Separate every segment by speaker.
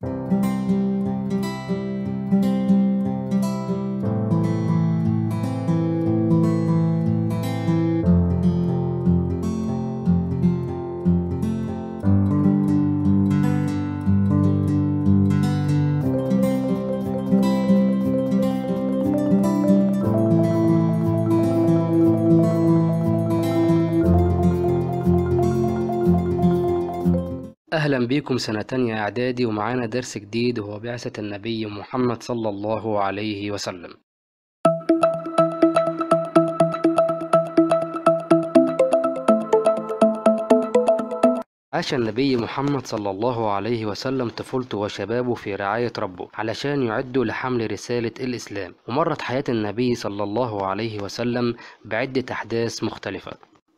Speaker 1: Thank you. أهلا بكم سنة تانية إعدادي ومعانا درس جديد وهو بعثة النبي محمد صلى الله عليه وسلم عاش النبي محمد صلى الله عليه وسلم طفولته وشبابه في رعاية ربه علشان يعدوا لحمل رسالة الإسلام ومرت حياة النبي صلى الله عليه وسلم بعدة أحداث مختلفة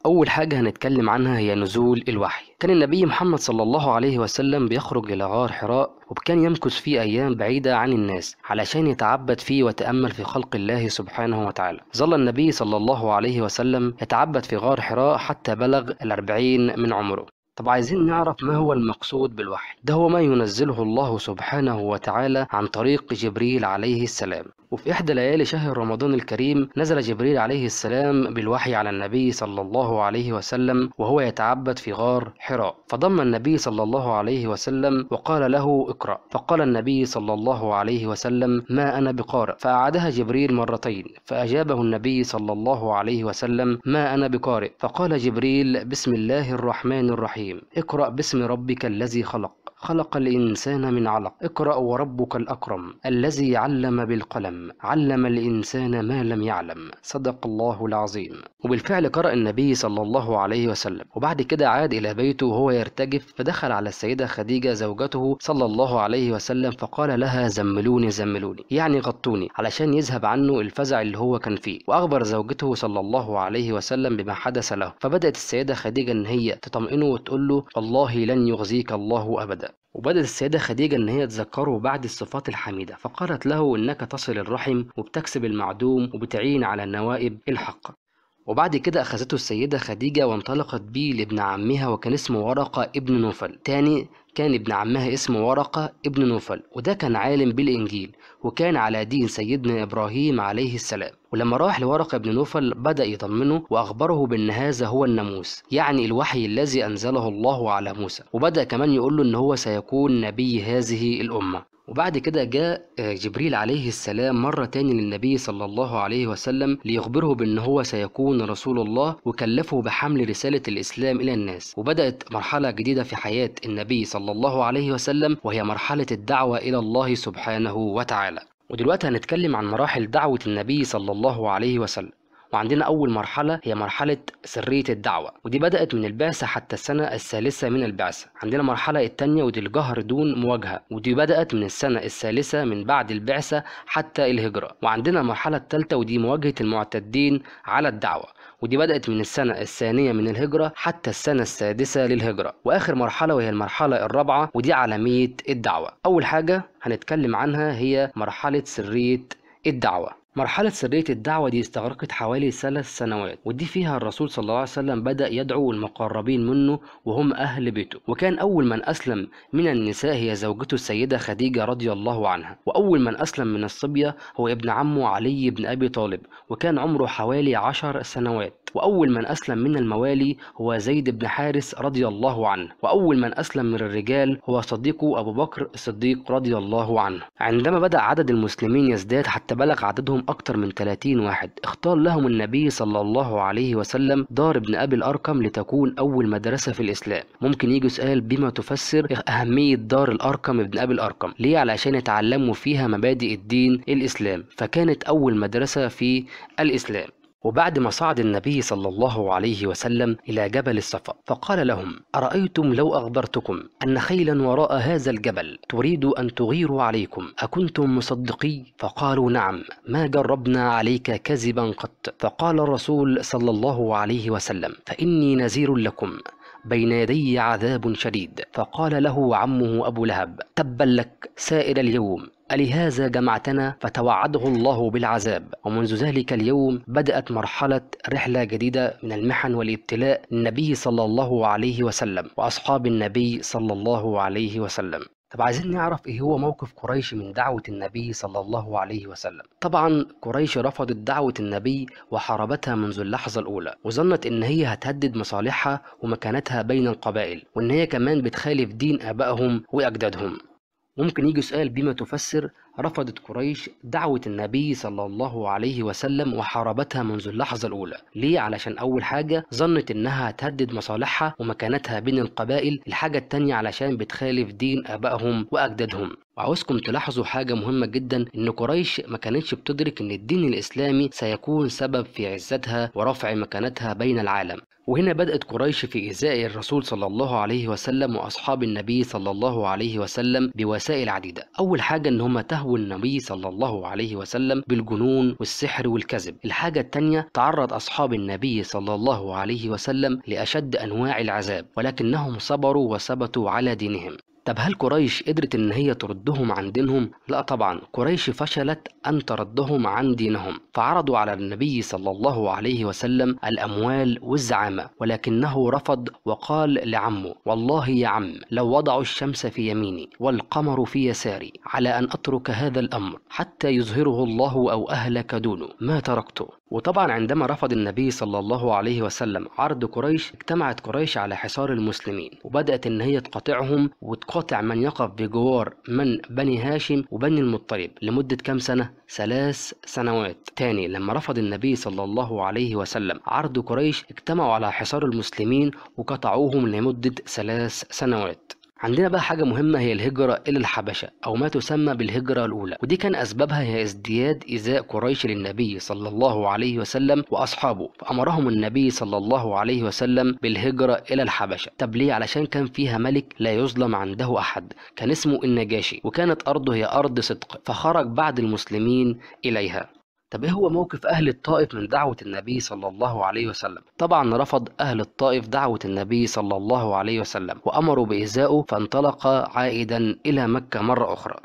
Speaker 1: أول حاجة هنتكلم عنها هي نزول الوحي كان النبي محمد صلى الله عليه وسلم بيخرج إلى غار حراء وكان يمكث فيه أيام بعيدة عن الناس علشان يتعبد فيه وتأمل في خلق الله سبحانه وتعالى ظل النبي صلى الله عليه وسلم يتعبد في غار حراء حتى بلغ الأربعين من عمره طب عايزين نعرف ما هو المقصود بالوحي ده هو ما ينزله الله سبحانه وتعالى عن طريق جبريل عليه السلام وفي إحدى ليالي شهر رمضان الكريم نزل جبريل عليه السلام بالوحي على النبي صلى الله عليه وسلم وهو يتعبد في غار حراء فضم النبي صلى الله عليه وسلم وقال له اقرأ فقال النبي صلى الله عليه وسلم ما أنا بقارئ فأعادها جبريل مرتين فأجابه النبي صلى الله عليه وسلم ما أنا بقارئ فقال جبريل بسم الله الرحمن الرحيم اقرأ باسم ربك الذي خلق خلق الإنسان من علق اقرأ وربك الأكرم الذي علم بالقلم علم الإنسان ما لم يعلم صدق الله العظيم وبالفعل قرأ النبي صلى الله عليه وسلم وبعد كده عاد إلى بيته وهو يرتجف فدخل على السيدة خديجة زوجته صلى الله عليه وسلم فقال لها زملوني زملوني يعني غطوني علشان يذهب عنه الفزع اللي هو كان فيه وأخبر زوجته صلى الله عليه وسلم بما حدث له فبدأت السيدة خديجة إن هي تطمئنه وتقول له والله لن يخزيك الله أبدا وبدت السيدة خديجة إن هي تذكره بعد الصفات الحميدة فقالت له إنك تصل الرحم وبتكسب المعدوم وبتعين على النوائب الحق وبعد كده أخذته السيدة خديجة وانطلقت به لابن عمها وكان اسمه ورقة ابن نوفل تاني كان ابن عمها اسمه ورقة ابن نوفل وده كان عالم بالإنجيل وكان على دين سيدنا إبراهيم عليه السلام ولما راح لورقة ابن نوفل بدأ يطمنه وأخبره بأن هذا هو الناموس يعني الوحي الذي أنزله الله على موسى وبدأ كمان يقول له أن هو سيكون نبي هذه الأمة وبعد كده جاء آه، جبريل عليه السلام مرة تاني للنبي صلى الله عليه وسلم ليخبره بأن هو سيكون رسول الله وكلفه بحمل رسالة الإسلام إلى الناس وبدأت مرحلة جديدة في حياة النبي صلى الله عليه وسلم وهي مرحلة الدعوة إلى الله سبحانه وتعالى ودلوقتي هنتكلم عن مراحل دعوة النبي صلى الله عليه وسلم وعندنا أول مرحلة هي مرحلة سرية الدعوة ودي بدأت من البعثة حتى السنة الثالثة من البعثة عندنا المرحلة الثانية ودي الجهر دون مواجهة ودي بدأت من السنة الثالثة من بعد البعثة حتى الهجرة وعندنا المرحلة الثالثة ودي مواجهة المعتدين على الدعوة ودي بدأت من السنة الثانية من الهجرة حتى السنة السادسة للهجرة وآخر مرحلة وهي المرحلة الرابعة ودي عالمية الدعوة أول حاجة هنتكلم عنها هي مرحلة سرية الدعوة مرحلة سرية الدعوة دي استغرقت حوالي ثلاث سنوات ودي فيها الرسول صلى الله عليه وسلم بدأ يدعو المقربين منه وهم أهل بيته وكان أول من أسلم من النساء هي زوجته السيدة خديجة رضي الله عنها وأول من أسلم من الصبية هو ابن عمه علي بن أبي طالب وكان عمره حوالي عشر سنوات وأول من أسلم من الموالي هو زيد بن حارس رضي الله عنه وأول من أسلم من الرجال هو صديقه أبو بكر الصديق رضي الله عنه عندما بدأ عدد المسلمين يزداد حتى بلغ عددهم معاهم أكثر من 30 واحد اختار لهم النبي صلى الله عليه وسلم دار ابن أبي الأرقم لتكون أول مدرسة في الإسلام ممكن يجي سؤال بما تفسر أهمية دار الأرقم ابن أبي الأرقم ليه علشان يتعلموا فيها مبادئ الدين الإسلام فكانت أول مدرسة في الإسلام وبعد ما صعد النبي صلى الله عليه وسلم إلى جبل الصفا فقال لهم أرأيتم لو أخبرتكم أن خيلا وراء هذا الجبل تريد أن تغير عليكم أكنتم مصدقي فقالوا نعم ما جربنا عليك كذبا قط فقال الرسول صلى الله عليه وسلم فإني نذير لكم بين يدي عذاب شديد فقال له عمه أبو لهب تبا لك سائر اليوم ألهذا جمعتنا فتوعده الله بالعذاب ومنذ ذلك اليوم بدأت مرحلة رحلة جديدة من المحن والابتلاء للنبي صلى الله عليه وسلم وأصحاب النبي صلى الله عليه وسلم طب عايزين نعرف ايه هو موقف قريش من دعوة النبي صلى الله عليه وسلم طبعا قريش رفضت دعوة النبي وحاربتها منذ اللحظة الأولى وظنت ان هي هتهدد مصالحها ومكانتها بين القبائل وان هي كمان بتخالف دين آبائهم وأجدادهم ممكن يجي سؤال بما تفسر رفضت قريش دعوة النبي صلى الله عليه وسلم وحاربتها منذ اللحظة الأولى ليه؟ علشان أول حاجة ظنت إنها هتهدد مصالحها ومكانتها بين القبائل الحاجة التانية علشان بتخالف دين آبائهم وأجدادهم وعاوزكم تلاحظوا حاجة مهمة جدا إن قريش ما كانتش بتدرك إن الدين الإسلامي سيكون سبب في عزتها ورفع مكانتها بين العالم وهنا بدأت قريش في إيذاء الرسول صلى الله عليه وسلم وأصحاب النبي صلى الله عليه وسلم بوسائل عديدة أول حاجة إن هم تهوى النبي صلى الله عليه وسلم بالجنون والسحر والكذب الحاجة الثانية تعرض أصحاب النبي صلى الله عليه وسلم لأشد أنواع العذاب ولكنهم صبروا وثبتوا على دينهم طب هل قريش قدرت ان هي تردهم عن دينهم؟ لا طبعا قريش فشلت ان تردهم عن دينهم فعرضوا على النبي صلى الله عليه وسلم الاموال والزعامة ولكنه رفض وقال لعمه والله يا عم لو وضعوا الشمس في يميني والقمر في يساري على ان اترك هذا الامر حتى يظهره الله او اهلك دونه ما تركته وطبعا عندما رفض النبي صلى الله عليه وسلم عرض قريش اجتمعت قريش على حصار المسلمين وبدأت ان هي تقاطعهم وتقاطعهم قطع من يقف بجوار من بني هاشم وبني المطلب لمدة كام سنة؟ ثلاث سنوات تاني لما رفض النبي صلى الله عليه وسلم عرض قريش اجتمعوا على حصار المسلمين وقطعوهم لمدة ثلاث سنوات عندنا بقى حاجة مهمة هي الهجرة إلى الحبشة أو ما تسمى بالهجرة الأولى ودي كان أسبابها هي ازدياد إيذاء قريش للنبي صلى الله عليه وسلم وأصحابه فأمرهم النبي صلى الله عليه وسلم بالهجرة إلى الحبشة طب ليه علشان كان فيها ملك لا يظلم عنده أحد كان اسمه النجاشي وكانت أرضه هي أرض صدق فخرج بعد المسلمين إليها طب ايه هو موقف اهل الطائف من دعوه النبي صلى الله عليه وسلم طبعا رفض اهل الطائف دعوه النبي صلى الله عليه وسلم وامروا باهزائه فانطلق عائدا الى مكه مره اخرى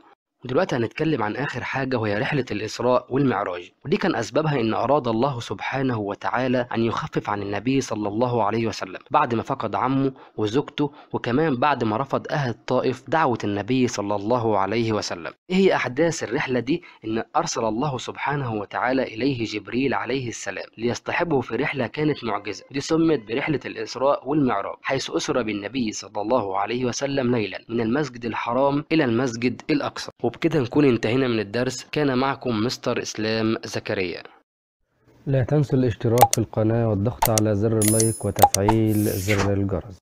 Speaker 1: ودلوقتي هنتكلم عن آخر حاجة وهي رحلة الإسراء والمعراج ودي كان أسبابها إن أراد الله سبحانه وتعالى أن يخفف عن النبي صلى الله عليه وسلم بعد ما فقد عمه وزوجته وكمان بعد ما رفض أهل الطائف دعوة النبي صلى الله عليه وسلم إيه هي أحداث الرحلة دي إن أرسل الله سبحانه وتعالى إليه جبريل عليه السلام ليصطحبه في رحلة كانت معجزة دي سمت برحلة الإسراء والمعراج حيث أسر بالنبي صلى الله عليه وسلم ليلا من المسجد الحرام إلى المسجد الأقصى وبكده نكون انتهينا من الدرس كان معكم مستر إسلام زكريا لا تنسوا الاشتراك في القناة والضغط على زر اللايك وتفعيل زر الجرس